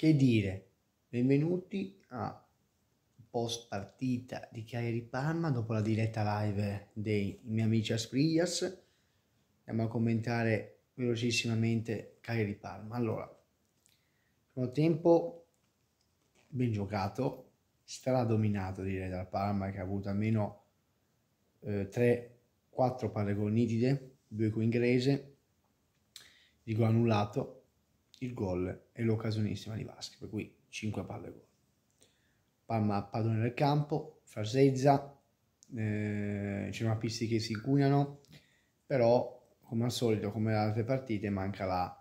Che dire, benvenuti a post partita di Cagliari Parma dopo la diretta live dei miei amici Asprias. Andiamo a commentare velocissimamente Cagliari Parma. Allora, primo tempo ben giocato, stradominato direi dal Parma che ha avuto almeno 3-4 eh, palle gol nitide, 2 con inglese, dico annullato il gol e l'occasionissima di Vasca, per cui 5 palle e gol. Palma padrone del campo, frasezza, eh, c'è una pista che si cunano, però come al solito, come le altre partite, manca la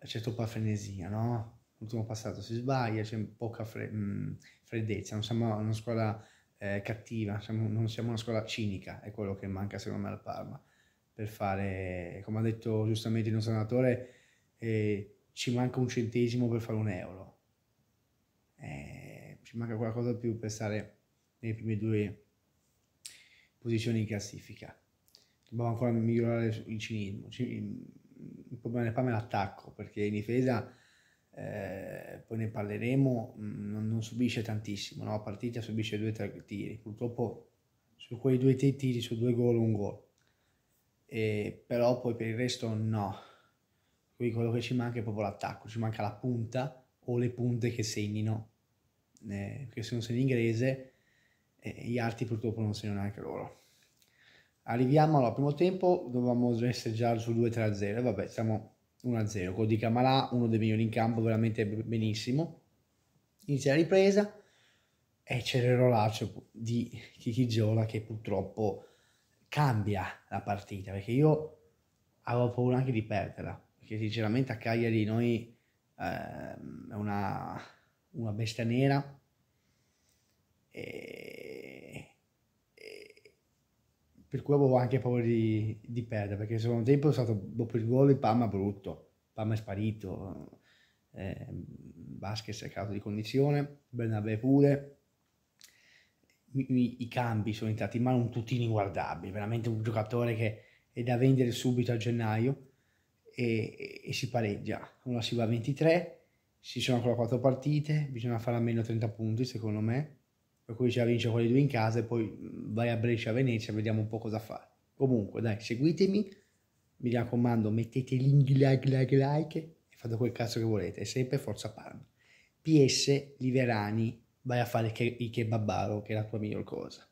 c'è troppa frenesia, no? L'ultimo passato si sbaglia, c'è poca fre- mh, mm, freddezza, non siamo una squadra eh, cattiva, siamo, non siamo una squadra cinica, è quello che manca secondo me al Parma, per fare, come ha detto giustamente il nostro allenatore, eh, ci manca un centesimo per fare un euro, eh, ci manca qualcosa di più per stare nelle prime due posizioni in classifica. Dobbiamo ancora migliorare il cinismo. Il problema è l'attacco, perché in difesa, eh, poi ne parleremo, mm, non, non subisce tantissimo, no? a partita subisce due o tre tiri, purtroppo su quei due tiri, su due gol, un gol. E, eh, però poi per il resto no, quindi quello che ci manca è proprio l'attacco, ci manca la punta o le punte che segnino, eh, perché se non sei in inglese eh, gli altri purtroppo non segnano neanche loro. Arriviamo al primo tempo, dovevamo essere già su 2-3-0, vabbè siamo 1-0, con Di Camalà, uno dei migliori in campo, veramente benissimo. Inizia la ripresa e c'è il rolaccio di Chichigiola che purtroppo cambia la partita, perché io avevo paura anche di perderla perché sinceramente a Cagliari noi ehm, è una, una bestia nera e, e, per cui avevo anche paura di, di perdere perché secondo tempo è stato dopo il gol il Palma brutto, Palma è sparito, eh, Vasquez è calato di condizione, Bernabé pure, I, i, i, cambi sono entrati in mano un tutino inguardabile, veramente un giocatore che è da vendere subito a gennaio e, e si pareggia. Allora si va a 23, si sono ancora 4 partite, bisogna fare almeno 30 punti secondo me, per cui già vince quelli due in casa e poi vai a Brescia, a Venezia, vediamo un po' cosa fare. Comunque dai, seguitemi, mi raccomando mettete l'inglag like e fate quel cazzo che volete, è sempre Forza Parma. PS Liverani, vai a fare il kebabaro che è la tua miglior cosa.